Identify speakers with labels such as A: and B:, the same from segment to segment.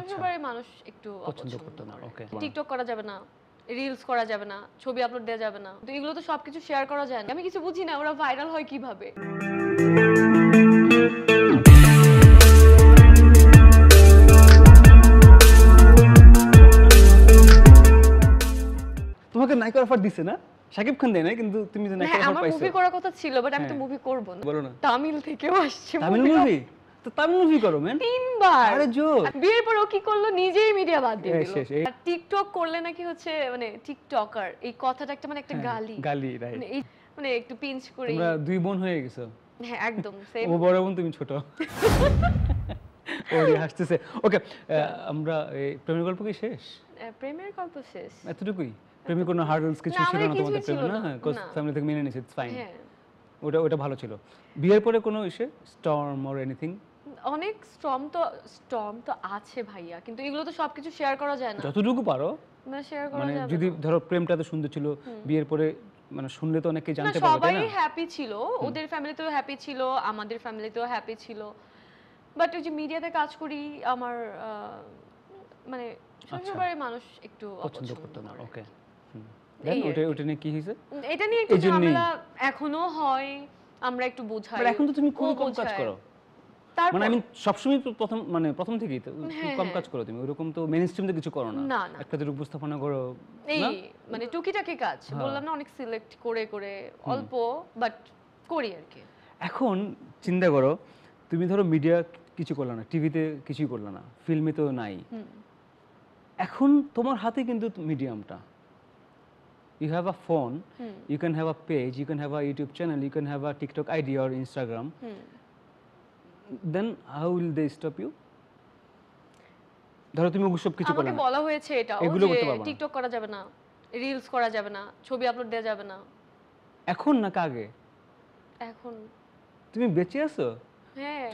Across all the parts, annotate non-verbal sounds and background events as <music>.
A: আচ্ছা।
B: মানুষ একটু পছন্দ
A: করতো না ওকে টিকটক
B: করা যাবে না রিলস করা যাবে না ছবি আপলোড দেওয়া যাবে না তো এগুলো তো সবকিছু শেয়ার করা যায় না আমি কিছু বুঝি না ওরা ভাইরাল হয় কিভাবে
A: তোমাকে অফার দিছে না সাকিব খান দেয় না কিন্তু তুমি যে অফার হ্যাঁ, পাইছো আমার মুভি করার
B: কথা ছিল বাট আমি তো মুভি হ্যাঁ। করব না বলো না তামিল থেকেও আসছে তামিল মুভি
A: এই হ্যাঁ, <laughs> প্রেমের গল্প কি শেষ
B: প্রেমের গল্প শেষ
A: এতটুকুই কোনো কিছু না তোমাদের মেনে নিছে হ্যাঁ। ওটা ওটা ভালো ছিল বিয়ের পরে কোনো ইসে স্টর্ম অর এনিথিং
B: অনেক স্ট্রম তো স্ট্রম তো আছে ভাইয়া কিন্তু এগুলো তো সবকিছু শেয়ার করা যায় না
A: যতটুকু পারো
B: না শেয়ার করা মানে যাবে যদি
A: ধরো প্রেমটা তো সুন্দর ছিল বিয়ের পরে মানে শুনলে তো অনেকে জানতে পারবে না সবাই
B: হ্যাপি ছিল ওদের ফ্যামিলি তো হ্যাপি ছিল আমাদের ফ্যামিলি তো হ্যাপি ছিল বাট ওই যে মিডিয়াতে কাজ করি আমার মানে সবসময় আচ্ছা। মানুষ একটু অপছন্দ করতো না ওকে এটা নিয়ে একটু ঝামেলা এখনো হয় আমরা একটু বোঝাই মানে এখন তো তুমি কোন কোন কাজ করো মানে,
A: সবসময় প্রথম মানে, হ্যাঁ, কম হ্যাঁ। কাজ করো তুমি এখন চিন্তা করো তুমি ধরো মিডিয়া কিছু করলে না টিভিতে কিছুই করলে না ফিল্মে তো নাই এখন তোমার হাতে কিন্তু মিডিয়ামটা you a phone, you can have a page, you can have a YouTube channel, you can then how will they stop you ধরো তুমি ওসব কিছু করলে আমাকে বলা
B: হয়েছে এটা এগুলো করতে পারবে না টিকটক করা যাবে না রিলস করা যাবে না ছবি আপলোড দেওয়া যাবে না
A: এখন না কাগে এখন তুমি বেঁচে আছো হ্যাঁ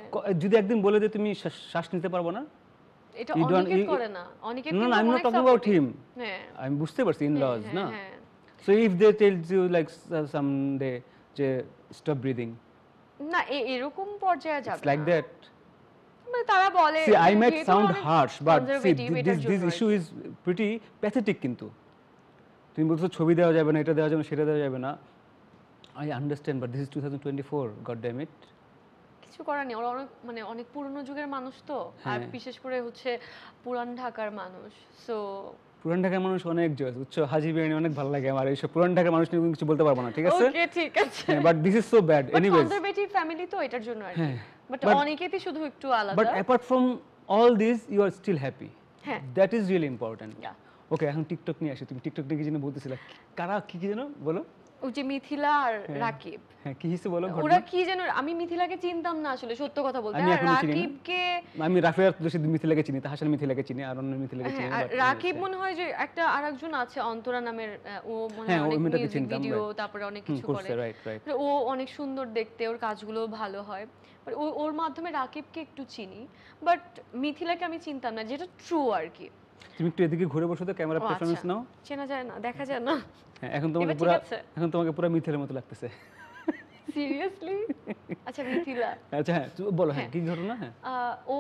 A: যদি একদিন বলে দে তুমি শ্বাস নিতে পারবে না
B: এটা অনেকে করে না অনেকে কিন্তু আমি না টকিং অ্যাবাউট হিম হ্যাঁ
A: আমি বুঝতে পারছি ইন লজ হ্যাঁ, না so if they tells you like some day যে স্টপ ব্রিদিং
B: না এরকম পর্যায়ে যাবে লাইক দ্যাট মানে তারা বলে see I might sound harsh
A: but this issue is pretty pathetic কিন্তু তুমি বলছো ছবি দেওয়া যাবে না এটা দেওয়া যাবে না সেটা দেওয়া যাবে না I understand but this is two thousand twenty four God
B: কিছু করার নেই ওরা অনেক মানে অনেক পুরনো যুগের মানুষ তো আর হ্যাঁ। বিশেষ করে হচ্ছে পুরান ঢাকার মানুষ সো
A: পুরান ঢাকার মানুষ অনেক জোস বুঝছো হাজি বিরিয়ানি অনেক ভালো লাগে আমার এইসব পুরান ঢাকার মানুষ নিয়ে কিছু বলতে পারবো না ঠিক আছে ওকে ঠিক আছে but this is so bad anyways
B: conservative family তো এটার জন্য আর হ্যাঁ, শুধু একটু আলাদা but
A: apart from all this you are still happy হ্যাঁ দ্যাট ইজ রিয়েলি ওকে এখন টিকটক নিয়ে আসি তুমি টিকটক নিয়ে কি যেন বলতেছিলা কারা কি কি যেন বলো
B: ওই যে মিথিলা আর হ্যাঁ। রাকিব
A: হ্যাঁ, কি হিসে বলো ওরা
B: কি যেন আমি মিথিলাকে চিনতাম না আসলে সত্য কথা বলতে আর রাকিবকে
A: আমি রাফিয়ার তুলসী মিথিলাকে চিনি তাহাসান মিথিলাকে চিনি আর অন্য মিথিলাকে চিনি হ্যাঁ, রাকিব মনে
B: হয় যে একটা আরেকজন আছে অন্তরা নামের ও মনে হয় অনেক ভিডিও তারপরে অনেক কিছু করে মানে ও অনেক সুন্দর দেখতে ওর কাজগুলো ভালো হয় মানে ওর মাধ্যমে রাকিবকে একটু চিনি বাট মিথিলাকে আমি চিনতাম না যেটা ট্রু আর কি
A: তুমি একটু এদিকে ঘুরে বসো তো ক্যামেরা আচ্ছা। পারফরম্যান্স নাও
B: চেনা যায় না দেখা যায় না
A: হ্যাঁ, এখন তোমাকে পুরো এখন তোমাকে পুরো মিথিলের মতো লাগতেছে
B: সিরিয়াসলি আচ্ছা মিথিলা
A: আচ্ছা হ্যাঁ, তুমি বলো হ্যাঁ, হ্যাঁ কি ঘটনা হ্যাঁ
B: ও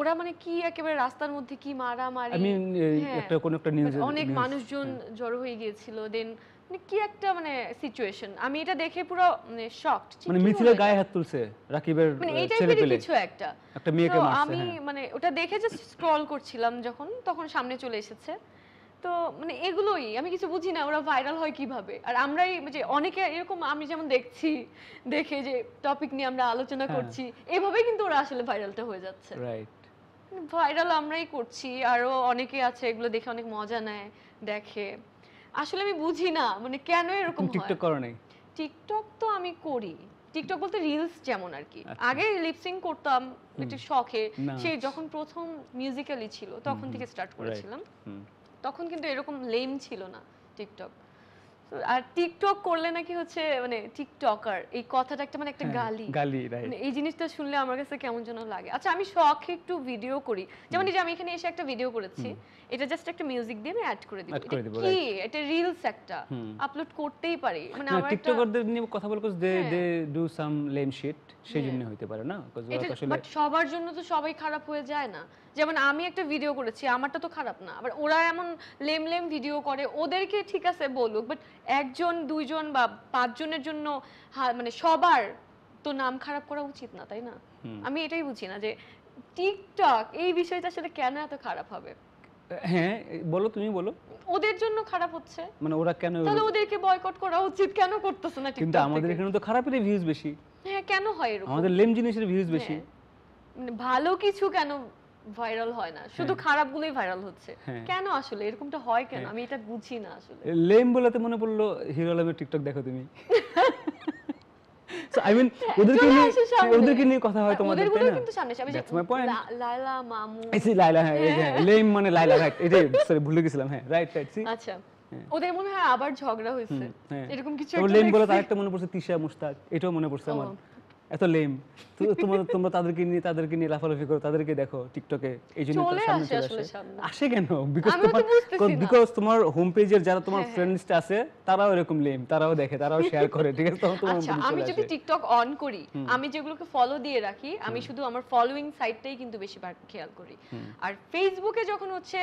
B: ওরা মানে কি একেবারে রাস্তার মধ্যে কি মারামারি আমি একটা
A: কোন একটা নিউজ অনেক মানুষজন
B: জড় হয়ে গিয়েছিল দেন কি একটা মানে সিচুয়েশন আমি এটা দেখে পুরো মানে শকড মানে মিছিলের
A: গায়ে হাত তুলছে রাকিবের মানে এই কিছু একটা
B: একটা মেয়েকে মারছে আমি হ্যাঁ। মানে ওটা দেখে যে স্ক্রল করছিলাম যখন তখন সামনে চলে এসেছে তো মানে এগুলোই আমি কিছু বুঝি না ওরা ভাইরাল হয় কিভাবে আর আমরাই যে অনেকে এরকম আমি যেমন দেখছি দেখে যে টপিক নিয়ে আমরা আলোচনা হ্যাঁ। করছি এভাবেই কিন্তু ওরা আসলে ভাইরালটা হয়ে যাচ্ছে রাইট ভাইরাল আমরাই করছি আরো অনেকে আছে এগুলো দেখে অনেক মজা নেয় দেখে আসলে আমি বুঝি না মানে কেন এরকম হয় টিকটক করো নাই টিকটক তো আমি করি টিকটক বলতে রিলস যেমন আর কি আচ্ছা। আগে লিপসিং করতাম একটু শখে সে যখন প্রথম মিউজিক্যালি ছিল তখন থেকে স্টার্ট করেছিলাম তখন কিন্তু এরকম লেম ছিল না টিকটক আর টিকটক করলে নাকি হচ্ছে মানে টিকটকার এই কথাটা একটা মানে একটা হ্যাঁ, গালি গালি মানে এই জিনিসটা শুনলে আমার কাছে কেমন যেন লাগে আচ্ছা আমি শখ একটু ভিডিও করি যেমন এই যে আমি এখানে এসে একটা ভিডিও করেছি এটা জাস্ট একটা মিউজিক দিয়ে আমি অ্যাড করে দিব কি এটা রিলস একটা আপলোড করতেই পারি মানে আমার টিকটকারদের
A: নিয়ে কথা বলবো they they do some lame shit সেই হ্যাঁ। জন্য হইতে পারে না বাট
B: সবার জন্য তো সবাই খারাপ হয়ে যায় না যেমন আমি একটা ভিডিও করেছি আমারটা তো খারাপ না আবার ওরা এমন লেম লেম ভিডিও করে ওদেরকে ঠিক আছে বলুক বাট একজন দুইজন বা পাঁচজনের জন্য মানে সবার তো নাম খারাপ করা উচিত না তাই না আমি এটাই বুঝি না যে টিকটক এই বিষয়টা আসলে কেন এত খারাপ হবে
A: হ্যাঁ বলো তুমি বলো
B: ওদের জন্য খারাপ হচ্ছে
A: মানে ওরা কেন তাহলে
B: ওদেরকে বয়কট করা উচিত কেন করতেছে না কিন্তু আমাদের
A: এখানে তো খারাপেরই ভিউজ বেশি
B: হ্যাঁ কেন হয় এরকম আমাদের লেম
A: জিনিসের ভিউজ বেশি হ্যাঁ।
B: মানে ভালো কিছু কেন ভাইরাল হয় না শুধু হ্যাঁ। খারাপগুলোই ভাইরাল হচ্ছে হ্যাঁ। কেন আসলে এরকমটা হয় কেন হ্যাঁ। আমি এটা বুঝি না আসলে
A: লেম বলাতে মনে পড়লো হিরো আলমের টিকটক দেখো তুমি আই মিন ওদেরকে নিয়ে ওদেরকে নিয়ে কথা হয় তোমাদের তাই না কিন্তু সামনে সামনে দ্যাটস মাই পয়েন্ট
B: লাইলা মামু এসি লাইলা হ্যাঁ এই লেম
A: মানে লাইলা রাইট এটাই সরি ভুলে গেছিলাম হ্যাঁ রাইট রাইট সি
B: আচ্ছা ওদের মনে হয় আবার ঝগড়া হয়েছে
A: এরকম কিছু একটা লেম বলে তার একটা মনে পড়ছে তিশা মুস্তাক এটাও মনে পড়ছে আমার এত লেম তোমরা তোমরা তাদেরকে নিয়ে তাদেরকে নিয়ে লাফালাফি করো তাদেরকে দেখো টিকটকে এই জন্য সামনে চলে আসে আসে কেন বিকজ তোমার বিকজ তোমার হোম পেজের যারা তোমার ফ্রেন্ডস হ্যাঁ, হ্যাঁ। আছে তারাও এরকম লেম তারাও দেখে তারাও শেয়ার করে ঠিক আছে তখন তোমার আচ্ছা, আমি যদি
B: টিকটক অন করি আমি যেগুলোকে ফলো দিয়ে রাখি আমি শুধু আমার ফলোইং সাইটটাই কিন্তু বেশি খেয়াল করি আর ফেসবুকে যখন হচ্ছে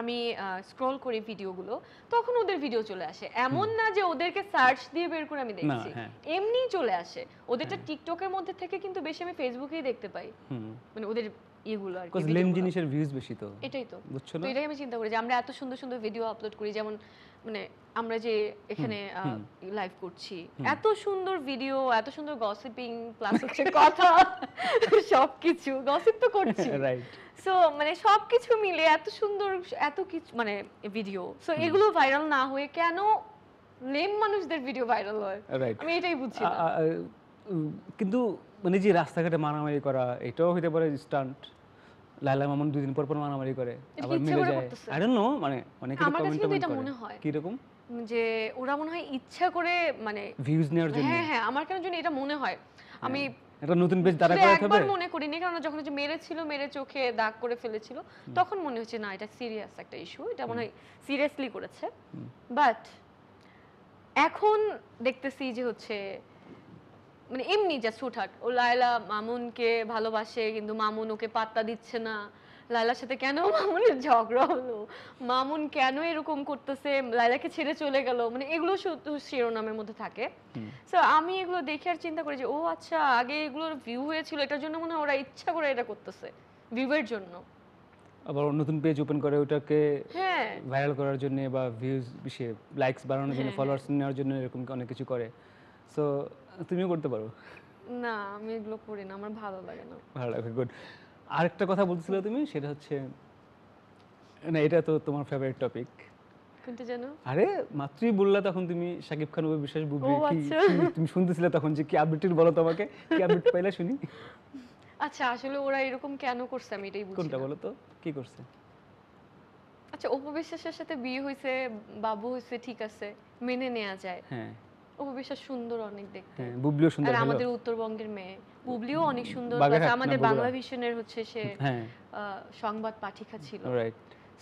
B: আমি স্ক্রল করি ভিডিওগুলো তখন ওদের ভিডিও চলে আসে এমন না যে ওদেরকে সার্চ দিয়ে বের করে আমি দেখছি হ্যাঁ। এমনি চলে আসে ওদেরটা হ্যাঁ। টিকটকের মধ্যে থেকে কিন্তু বেশি আমি ফেসবুকেই দেখতে পাই মানে ওদের এগুলো আর কি লেম
A: জিনিসের ভিউজ বেশি তো এটাই
B: তো বুঝছো এটাই আমি চিন্তা করি যে আমরা এত সুন্দর সুন্দর ভিডিও আপলোড করি যেমন মানে আমরা যে এখানে লাইভ করছি এত সুন্দর ভিডিও এত সুন্দর গসিপিং প্লাস হচ্ছে কথা সবকিছু গসিপ তো করছি রাইট <laughs> সো মানে সবকিছু মিলে এত সুন্দর এত কিছু মানে ভিডিও সো এগুলো ভাইরাল না হয়ে কেন লেম মানুষদের ভিডিও ভাইরাল হয় আমি এটাই বুঝছি
A: কিন্তু মানে যে রাস্তাঘাটে মারামারি করা এটাও হইতে পারে স্টান্ট লাইলা মামুন দুদিন পর পর মারামারি করে আবার মিলে যায় আই ডোন্ট নো মানে অনেকে কমেন্ট করে এটা মনে হয় কি রকম
B: যে ওরা মনে হয় ইচ্ছা করে মানে
A: ভিউজ নেওয়ার জন্য হ্যাঁ
B: হ্যাঁ আমার কেন জন্য এটা মনে হয় হ্যাঁ। আমি
A: এটা নতুন পেজ দাঁড়া করে একবার মনে
B: করিনি কারণ যখন যে মেরেছিল মেরে চোখে দাগ করে ফেলেছিল তখন মনে হচ্ছে না এটা সিরিয়াস একটা ইস্যু এটা মনে হয় সিরিয়াসলি করেছে বাট এখন দেখতেছি যে হচ্ছে মানে এমনি জাস্ট হুটহাট ও লায়লা মামুনকে ভালোবাসে কিন্তু মামুন ওকে পাত্তা দিচ্ছে না লায়লার সাথে কেন মামুনের ঝগড়া হলো মামুন কেন এরকম করতেছে লায়লাকে ছেড়ে চলে গেল মানে এগুলো শুধু শিরোনামের মধ্যে থাকে সো আমি এগুলো দেখে আর চিন্তা করি যে ও আচ্ছা আগে এগুলোর ভিউ হয়েছিল এটার জন্য মনে হয় ওরা ইচ্ছা করে এটা করতেছে ভিউয়ের জন্য
A: আবার নতুন পেজ ওপেন করে ওটাকে ভাইরাল হ্যাঁ। করার জন্য বা ভিউজ লাইকস বাড়ানোর জন্য ফলোয়ার্স হ্যাঁ। নেওয়ার জন্য এরকম অনেক কিছু করে সো তুমিও করতে পারো
B: না আমি এগুলো করি না আমার ভালো লাগে না
A: ভালো লাগে গুড আরেকটা কথা বলছিলে তুমি সেটা হচ্ছে না এটা তো তোমার ফেভারিট টপিক
B: কোনটা জানো আরে
A: মাত্রই বললা তখন তুমি সাকিব খান ওই বিশ্বাস বুবি আচ্ছা। কি তুমি শুনতেছিলে তখন যে কি আপডেট বলো তোমাকে কি আপডেট পাইলা শুনি
B: আচ্ছা আসলে ওরা এরকম কেন করছে আমি এটাই বুঝি কোনটা
A: বলো তো কি করছে
B: আচ্ছা অপবিশ্বাসের সাথে বিয়ে হইছে বাবু হইছে ঠিক আছে মেনে নেওয়া যায় হ্যাঁ সুন্দর অনেক দেখতে
A: হ্যাঁ, আমাদের
B: উত্তরবঙ্গের মেয়ে বুবলিও অনেক সুন্দর আমাদের বাংলা ভিশনের হচ্ছে সে হ্যাঁ। সংবাদ পাঠিকা ছিল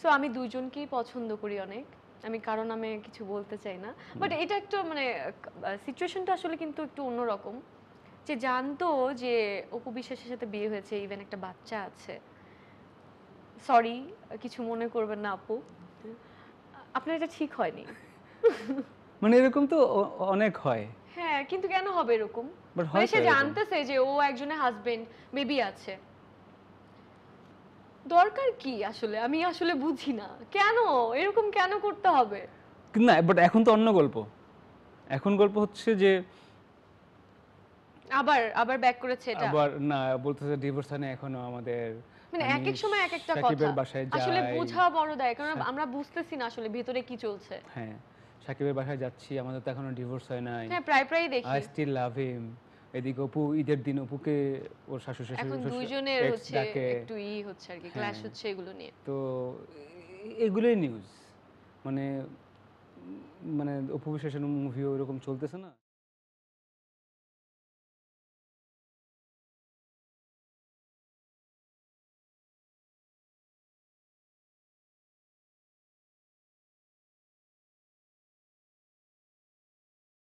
B: সো আমি দুজনকেই পছন্দ করি অনেক আমি কারো নামে কিছু বলতে চাই না বাট এটা একটু মানে সিচুয়েশনটা আসলে কিন্তু একটু অন্যরকম যে জানতো যে অপু বিশ্বাসের সাথে বিয়ে হয়েছে ইভেন একটা বাচ্চা আছে সরি কিছু মনে করবেন না আপু আপনার এটা ঠিক হয়নি
A: <laughs> মানে এরকম তো অনেক হয়
B: হ্যাঁ কিন্তু কেন হবে এরকম
A: মানে সে জানতেছে
B: যে ও একজনের হাজবেন্ড বেবি আছে দরকার কি আসলে আমি আসলে বুঝি না কেন এরকম কেন করতে হবে
A: না বাট এখন তো অন্য গল্প এখন গল্প হচ্ছে যে
B: আবার আবার ব্যাক করেছে এটা আবার
A: না বলতেছে ডিভোর্সানে এখনো আমাদের মানে, মানে এক এক সময় এক একটা কথা আসলে বোঝা
B: বড় দেয় কারণ আমরা বুঝতেছি না আসলে ভিতরে কি চলছে
A: হ্যাঁ সাকিবের বাসায় যাচ্ছি আমাদের তো এখনো ডিভোর্স হয় নাই হ্যাঁ
B: প্রায় প্রায় দেখি আই
A: স্টিল লাভ হিম এদিকে অপু ঈদের দিন অপুকে ওর শাশুড়ি শাশুড়ি এখন দুইজনের হচ্ছে একটু
B: ই হচ্ছে আর কি ক্লাশ হ্যাঁ। হচ্ছে এগুলো নিয়ে
A: তো এগুলোই নিউজ মানে মানে
B: অপু বিশ্বাসের মুভিও এরকম চলতেছে না